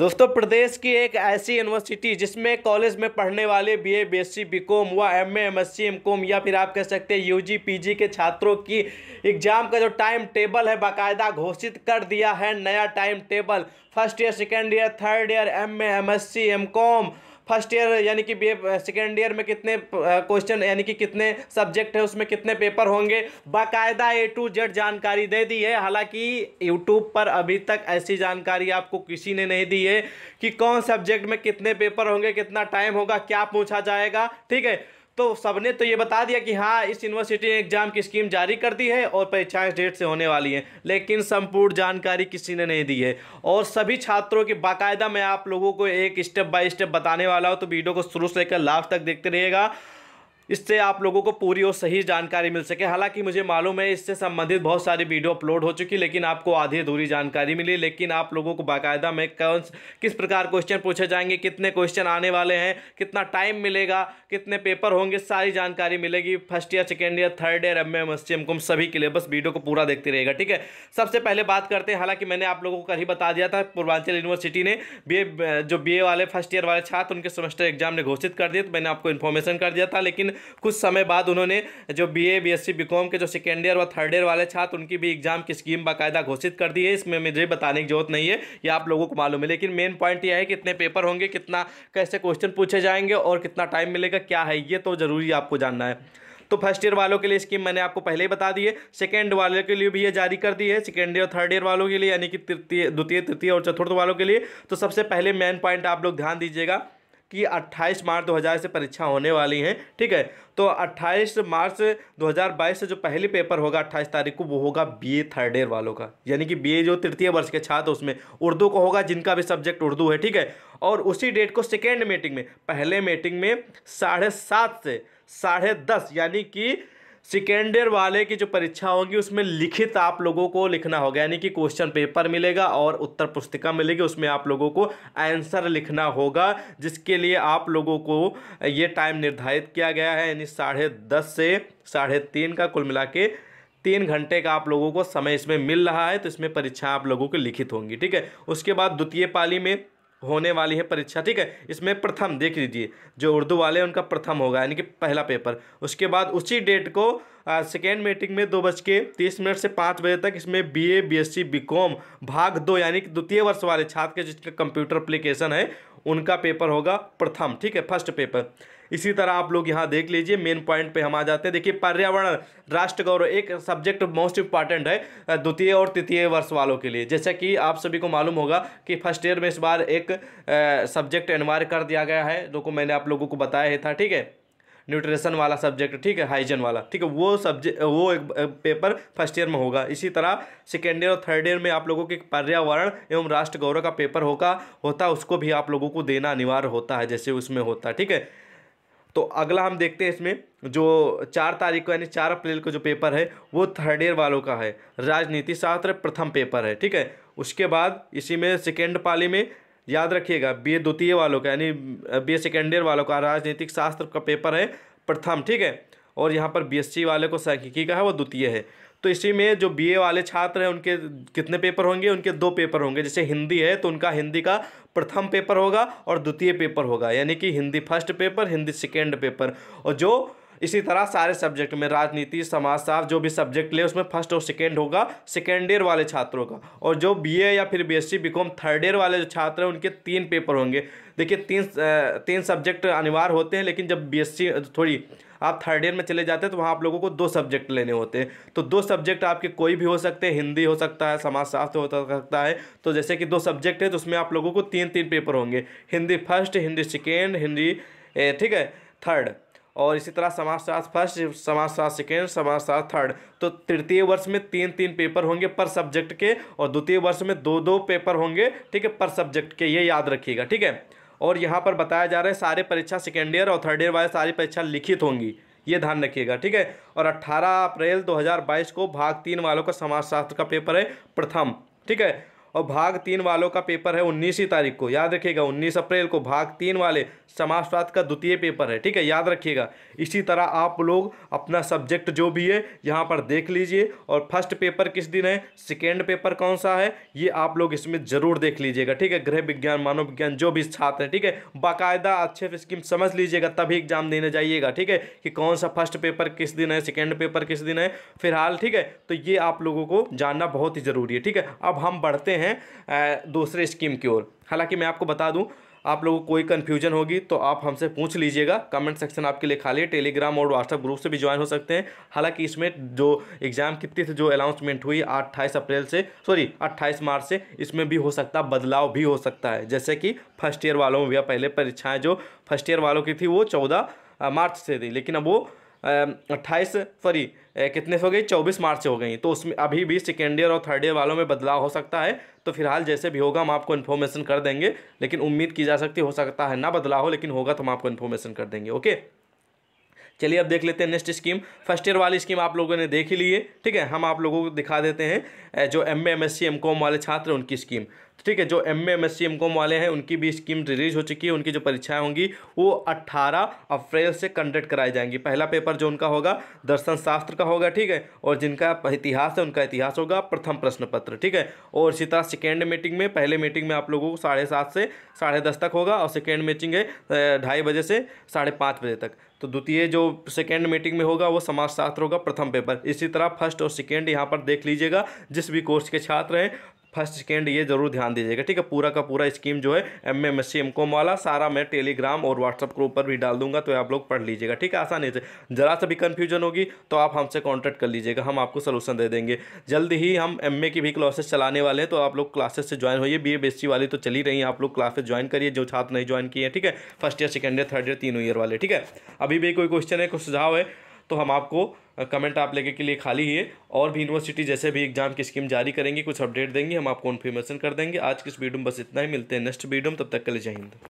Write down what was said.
दोस्तों प्रदेश की एक ऐसी यूनिवर्सिटी जिसमें कॉलेज में पढ़ने वाले बीए, बीएससी, बीकॉम व एमए, एमएससी, एमकॉम या फिर आप कह सकते हैं यूजी, पीजी के छात्रों की एग्जाम का जो टाइम टेबल है बाकायदा घोषित कर दिया है नया time table first year second year third year M MSc, MCom first year यानी कि बी सेकेंड ईयर में कितने क्वेश्चन यानी कि कितने सब्जेक्ट है उसमें कितने पेपर होंगे बाकायदा ए टू जेड जानकारी दे दी है हालांकि यूट्यूब पर अभी तक ऐसी जानकारी आपको किसी ने नहीं दी है कि कौन सब्जेक्ट में कितने पेपर होंगे कितना टाइम होगा क्या पूछा जाएगा ठीक है तो सबने तो ये बता दिया कि हाँ इस यूनिवर्सिटी ने एग्ज़ाम की स्कीम जारी कर दी है और परीक्षाएं डेट से होने वाली हैं लेकिन संपूर्ण जानकारी किसी ने नहीं दी है और सभी छात्रों की बाकायदा मैं आप लोगों को एक स्टेप बाय स्टेप बताने वाला हूँ तो वीडियो को शुरू से लेकर लास्ट तक देखते रहिएगा इससे आप लोगों को पूरी और सही जानकारी मिल सके हालांकि मुझे मालूम है इससे संबंधित बहुत सारी वीडियो अपलोड हो चुकी लेकिन आपको आधी अधूरी जानकारी मिली लेकिन आप लोगों को बाकायदा में कौन किस प्रकार क्वेश्चन पूछे जाएंगे कितने क्वेश्चन आने वाले हैं कितना टाइम मिलेगा कितने पेपर होंगे सारी जानकारी मिलेगी first year second year third year M M S C M सभी के लिए बस वीडियो को पूरा देखते रहेगा ठीक है सबसे पहले बात करते हैं हालांकि मैंने आप लोगों को कहीं ही बता दिया था पूर्वांचल यूनिवर्सिटी ने बी जो बी वाले फर्स्ट ईयर वाले छात्र उनके सेमेस्टर एग्जाम ने घोषित कर दिए तो मैंने आपको इन्फॉर्मेशन कर दिया था लेकिन कुछ समय बाद उन्होंने जो बी ए बी एस के जो सेकेंड ईयर व थर्ड ईयर वाले छात्र उनकी भी एग्जाम की स्कीम बाकायदा घोषित कर दी है इसमें मुझे बताने की जरूरत नहीं है ये आप लोगों को मालूम है लेकिन मेन पॉइंट यह है कितने पेपर होंगे कितना कैसे क्वेश्चन पूछे जाएंगे और कितना टाइम मिलेगा क्या है ये तो ज़रूरी आपको जानना है तो फर्स्ट ईयर वालों के लिए स्कीम मैंने आपको पहले ही बता दी है सेकेंड वालों के लिए भी ये जारी कर दी है सेकेंड ईयर थर्ड ईयर वालों के लिए यानी कि तृतीय द्वितीय तृतीय और चतुर्थ वालों के लिए तो सबसे पहले मेन पॉइंट आप लोग ध्यान दीजिएगा कि 28 मार्च 2000 से परीक्षा होने वाली है ठीक है तो 28 मार्च 2022 से जो पहली पेपर होगा 28 तारीख को वो होगा बीए थर्ड ईयर वालों का यानी कि बीए जो तृतीय वर्ष के छात्र उसमें उर्दू को होगा जिनका भी सब्जेक्ट उर्दू है ठीक है और उसी डेट को सेकेंड मीटिंग में पहले मीटिंग में साढ़े सात से साढ़े दस यानी कि सेकेंड ईयर वाले की जो परीक्षा होगी उसमें लिखित आप लोगों को लिखना होगा यानी कि क्वेश्चन पेपर मिलेगा और उत्तर पुस्तिका मिलेगी उसमें आप लोगों को आंसर लिखना होगा जिसके लिए आप लोगों को ये टाइम निर्धारित किया गया है यानी साढ़े दस से साढ़े तीन का कुल मिला के तीन घंटे का आप लोगों को समय इसमें मिल रहा है तो इसमें परीक्षा आप लोगों की लिखित होंगी ठीक है उसके बाद द्वितीय पाली में होने वाली है परीक्षा ठीक है इसमें प्रथम देख लीजिए जो उर्दू वाले हैं उनका प्रथम होगा यानी कि पहला पेपर उसके बाद उसी डेट को सेकेंड मीटिंग में दो बज के तीस मिनट से पाँच बजे तक इसमें B A B S C B com भाग दो यानी कि द्वितीय वर्ष वाले छात्र के जिसका कंप्यूटर अप्लीकेशन है उनका पेपर होगा प्रथम ठीक है फर्स्ट पेपर इसी तरह आप लोग यहाँ देख लीजिए मेन पॉइंट पे हम आ जाते हैं देखिए पर्यावरण राष्ट्र गौरव एक सब्जेक्ट मोस्ट इंपॉर्टेंट है द्वितीय और तृतीय वर्ष वालों के लिए जैसा कि आप सभी को मालूम होगा कि फर्स्ट ईयर में इस बार एक सब्जेक्ट अनिवार्य कर दिया गया है जो को मैंने आप लोगों को बताया था ठीक है न्यूट्रिशन वाला सब्जेक्ट ठीक है हाइजन वाला ठीक है वो सब्जेक्ट वो एक पेपर फर्स्ट ईयर में होगा इसी तरह सेकेंड ईयर और थर्ड ईयर में आप लोगों के पर्यावरण एवं राष्ट्र गौरव का पेपर होगा होता उसको भी आप लोगों को देना अनिवार्य होता है जैसे उसमें होता है ठीक है तो अगला हम देखते हैं इसमें जो चार तारीख को यानी चार अप्रैल को जो पेपर है वो थर्ड ईयर वालों का है राजनीति शास्त्र प्रथम पेपर है ठीक है उसके बाद इसी में सेकेंड पाली में याद रखिएगा बी द्वितीय वालों का यानी बी सेकेंड ईयर वालों का राजनीतिक शास्त्र का पेपर है प्रथम ठीक है और यहाँ पर बीएससी वाले को सांख्यिकी का है वो द्वितीय है तो इसी में जो बीए वाले छात्र हैं उनके कितने पेपर होंगे उनके दो पेपर होंगे जैसे हिंदी है तो उनका हिंदी का प्रथम पेपर होगा और द्वितीय पेपर होगा यानी कि Hindi first paper Hindi second paper और जो इसी तरह सारे सब्जेक्ट में राजनीति समाज साफ जो भी सब्जेक्ट ले उसमें फर्स्ट और सेकेंड होगा सेकेंड ईयर वाले छात्रों का और जो बी या फिर बी एस थर्ड ईयर वाले जो छात्र हैं उनके तीन पेपर होंगे देखिए तीन तीन सब्जेक्ट अनिवार्य होते हैं लेकिन जब बी थोड़ी आप थर्ड ईयर में चले जाते हैं तो वहाँ आप लोगों को दो सब्जेक्ट लेने होते हैं तो दो सब्जेक्ट आपके कोई भी हो सकते हैं हिंदी हो सकता है समाजशास्त्र हो सकता है तो जैसे कि दो सब्जेक्ट है तो उसमें आप लोगों को तीन तीन पेपर होंगे हिंदी फर्स्ट हिंदी सेकेंड हिंदी ठीक है थर्ड और इसी तरह समाजशास्त्र फर्स्ट समाजशास्त्र सेकेंड समाजशास्त्र थर्ड तो तृतीय वर्ष में तीन तीन पेपर होंगे पर सब्जेक्ट के और द्वितीय वर्ष में दो दो पेपर होंगे ठीक है पर सब्जेक्ट के ये याद रखिएगा ठीक है और यहाँ पर बताया जा रहा है सारे परीक्षा सेकेंड ईयर और थर्ड ईयर वाले सारी परीक्षा लिखित होंगी ये ध्यान रखिएगा ठीक है और अट्ठारह अप्रैल दो को भाग तीन वालों का समाजशास्त्र का पेपर है प्रथम ठीक है और भाग तीन वालों का पेपर है उन्नीसवीं तारीख को याद रखिएगा उन्नीस अप्रैल को भाग तीन वाले समाजवाद का द्वितीय पेपर है ठीक है याद रखिएगा इसी तरह आप लोग अपना सब्जेक्ट जो भी है यहाँ पर देख लीजिए और फर्स्ट पेपर किस दिन है सेकेंड पेपर कौन सा है ये आप लोग इसमें ज़रूर देख लीजिएगा ठीक है गृह विज्ञान मानव विज्ञान जो भी छात्र है ठीक है बाकायदा अच्छे से स्कीम समझ लीजिएगा तभी एग्जाम देने जाइएगा ठीक है कि कौन सा फर्स्ट पेपर किस दिन है सेकेंड पेपर किस दिन है फिलहाल ठीक है तो ये आप लोगों को जानना बहुत ही ज़रूरी है ठीक है अब हम बढ़ते हैं हैं दूसरे स्कीम की ओर हालांकि मैं आपको बता दूं आप लोगों को कोई कन्फ्यूजन होगी तो आप हमसे पूछ लीजिएगा कमेंट सेक्शन आपके लिए खाली है टेलीग्राम और व्हाट्सअप ग्रुप से भी ज्वाइन हो सकते हैं हालांकि इसमें जो एग्ज़ाम की तिथि जो अनाउंसमेंट हुई अट्ठाईस अप्रैल से सॉरी अट्ठाईस मार्च से इसमें भी हो सकता बदलाव भी हो सकता है जैसे कि फर्स्ट ईयर वालों में भी पहले परीक्षाएँ जो फर्स्ट ईयर वालों की थी वो चौदह मार्च से थी लेकिन अब वो अट्ठाईस सॉरी कितने से हो गई चौबीस मार्च से हो गई तो उसमें अभी भी सेकेंड ईयर और थर्ड ईयर वालों में बदलाव हो सकता है तो फिलहाल जैसे भी होगा हम आपको इन्फॉर्मेशन कर देंगे लेकिन उम्मीद की जा सकती हो सकता है ना बदलाव हो लेकिन होगा तो हम आपको इन्फॉर्मेशन कर देंगे ओके चलिए अब देख लेते हैं नेक्स्ट स्कीम फर्स्ट ईयर वाली स्कीम आप लोगों ने देख ही ली है ठीक है हम आप लोगों को दिखा देते हैं जो M A M S C M com वाले छात्र उनकी स्कीम ठीक है जो M M S C M वाले हैं उनकी भी स्कीम रिलीज हो चुकी है उनकी जो परीक्षाएं होंगी वो 18 अप्रैल से कंडक्ट कराई जाएंगी पहला पेपर जो उनका होगा दर्शन शास्त्र का होगा ठीक है और जिनका इतिहास है उनका इतिहास होगा प्रथम प्रश्न पत्र ठीक है और इसी तरह सेकेंड मीटिंग में पहले मीटिंग में आप लोगों को साढ़े सात से साढ़े दस तक होगा और सेकेंड मीटिंग है ढाई बजे से साढ़े पाँच बजे तक तो द्वितीय जो सेकेंड मीटिंग में होगा वो समाजशास्त्र होगा प्रथम पेपर इसी तरह फर्स्ट और सेकेंड यहाँ पर देख लीजिएगा जिस भी कोर्स के छात्र हैं फर्स्ट सेकेंड ये जरूर ध्यान दीजिएगा ठीक है पूरा का पूरा स्कीम जो है एम एम एस सी वाला सारा मैं टेलीग्राम और व्हाट्सअप ग्रुप पर भी डाल दूंगा तो आप लोग पढ़ लीजिएगा ठीक है आसानी से ज़रा सा भी कन्फ्यूजन होगी तो आप हमसे कॉन्टैक्ट कर लीजिएगा हम आपको सोलूसन दे देंगे जल्द ही हम एम की भी क्लासेस चलाने वाले हैं तो आप लोग क्लासेस से ज्वाइन होइए बी ए वाली तो चली रही है आप लोग क्लासेस ज्वाइन करिए जो छात्र नहीं ज्वाइन किए हैं ठीक है first year second year third year तीनों ईयर वाले ठीक है अभी भी कोई क्वेश्चन है कुछ सुझाव है तो हम आपको कमेंट आप लेके के लिए खाली है और भी यूनिवर्सिटी जैसे भी एग्जाम की स्कीम जारी करेंगी कुछ अपडेट देंगी हम आपको इन्फॉर्मेशन कर देंगे आज की इस वीडियो में बस इतना ही मिलते हैं नेक्स्ट वीडियो में तब तक के लिए जय हिंद